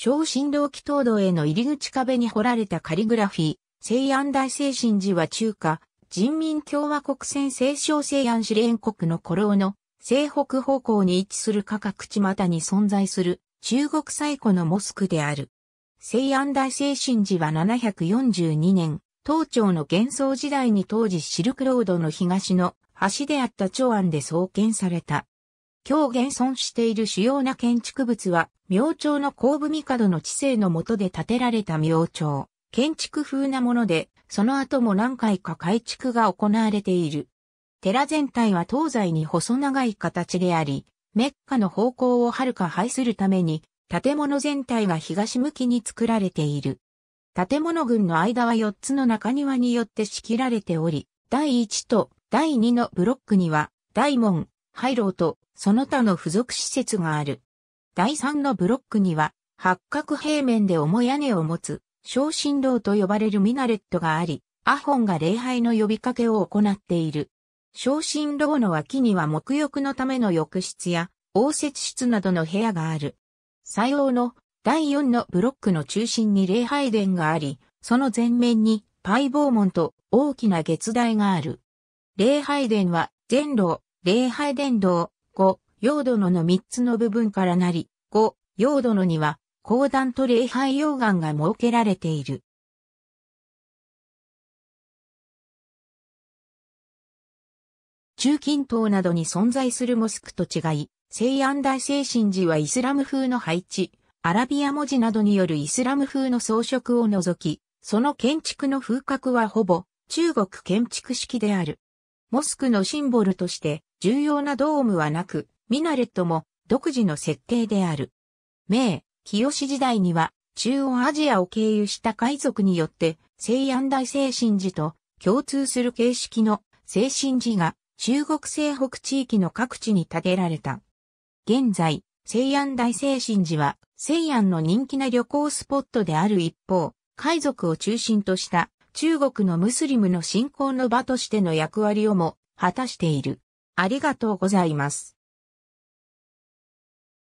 小神道祈祷堂への入り口壁に彫られたカリグラフィー、西安大聖神寺は中華、人民共和国戦聖小西安司令国の古老の西北方向に位置する価格地またに存在する中国最古のモスクである。西安大聖神寺は742年、東朝の幻想時代に当時シルクロードの東の橋であった長安で創建された。今日現存している主要な建築物は、明朝の後部帝の知性の下で建てられた明朝、建築風なもので、その後も何回か改築が行われている。寺全体は東西に細長い形であり、メッカの方向を遥か排するために、建物全体が東向きに作られている。建物群の間は4つの中庭によって仕切られており、第1と第2のブロックには、大門、廃炉とその他の付属施設がある。第3のブロックには、八角平面で重屋根を持つ、昇進道と呼ばれるミナレットがあり、アホンが礼拝の呼びかけを行っている。昇進道の脇には沐浴のための浴室や、応接室などの部屋がある。最後の第4のブロックの中心に礼拝殿があり、その前面にパイボーモンと大きな月台がある。礼拝殿は、全路、礼拝殿堂、5、用殿の3つの部分からなり、5、用殿には、講談と礼拝溶岩が設けられている。中近東などに存在するモスクと違い、西安大聖神寺はイスラム風の配置、アラビア文字などによるイスラム風の装飾を除き、その建築の風格はほぼ中国建築式である。モスクのシンボルとして重要なドームはなく、ミナレットも独自の設定である。明、清時代には中央アジアを経由した海賊によって西安大精神寺と共通する形式の精神寺が中国西北地域の各地に建てられた。現在、西安大精神寺は西安の人気な旅行スポットである一方、海賊を中心とした中国のムスリムの信仰の場としての役割をも果たしている。ありがとうございます。